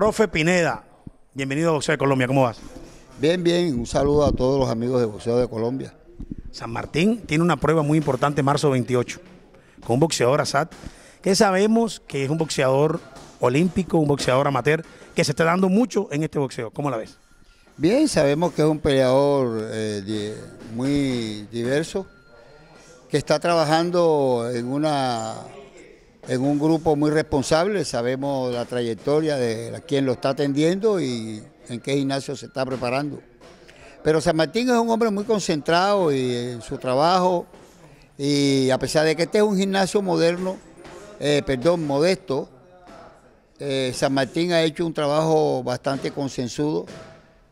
Profe Pineda, bienvenido a Boxeo de Colombia, ¿cómo vas? Bien, bien, un saludo a todos los amigos de Boxeo de Colombia. San Martín tiene una prueba muy importante marzo 28 con un boxeador Asad, que sabemos que es un boxeador olímpico, un boxeador amateur, que se está dando mucho en este boxeo. ¿Cómo la ves? Bien, sabemos que es un peleador eh, muy diverso, que está trabajando en una en un grupo muy responsable, sabemos la trayectoria de quien lo está atendiendo y en qué gimnasio se está preparando. Pero San Martín es un hombre muy concentrado y eh, en su trabajo y a pesar de que este es un gimnasio moderno, eh, perdón, modesto, eh, San Martín ha hecho un trabajo bastante consensudo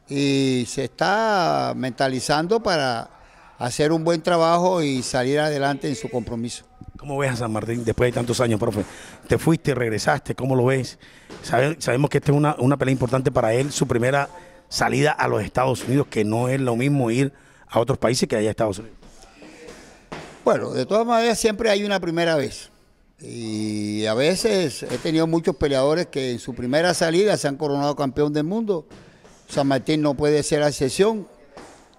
y se está mentalizando para hacer un buen trabajo y salir adelante en su compromiso. ¿Cómo ves a San Martín después de tantos años, profe? Te fuiste, regresaste, ¿cómo lo ves? sabemos que esta es una, una pelea importante para él, su primera salida a los Estados Unidos, que no es lo mismo ir a otros países que allá a Estados Unidos. Bueno, de todas maneras siempre hay una primera vez. Y a veces he tenido muchos peleadores que en su primera salida se han coronado campeón del mundo. San Martín no puede ser la excepción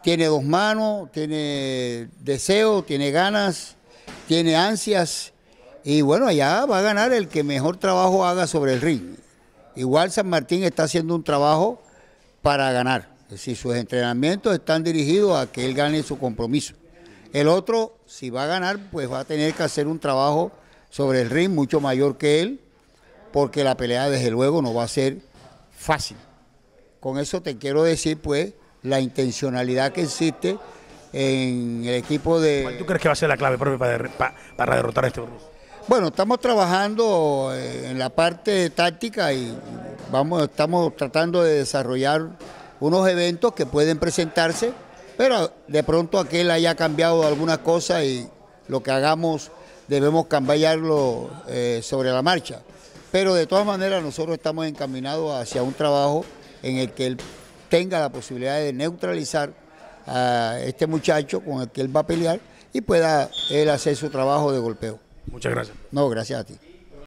tiene dos manos, tiene deseo, tiene ganas, tiene ansias. Y bueno, allá va a ganar el que mejor trabajo haga sobre el ring. Igual San Martín está haciendo un trabajo para ganar. Es decir, sus entrenamientos están dirigidos a que él gane su compromiso. El otro, si va a ganar, pues va a tener que hacer un trabajo sobre el ring mucho mayor que él, porque la pelea desde luego no va a ser fácil. Con eso te quiero decir, pues, la intencionalidad que existe en el equipo de... ¿Cuál tú crees que va a ser la clave propia para, derrotar a este grupo? Bueno, estamos trabajando eh, en la parte táctica y vamos, estamos tratando de desarrollar unos eventos que pueden presentarse, pero de pronto aquel haya cambiado alguna cosa y lo que hagamos debemos cambiarlo eh, sobre la marcha. Pero de todas maneras nosotros estamos encaminados hacia un trabajo en el que el tenga la posibilidad de neutralizar a este muchacho con el que él va a pelear y pueda él hacer su trabajo de golpeo. Muchas gracias. No, gracias a ti.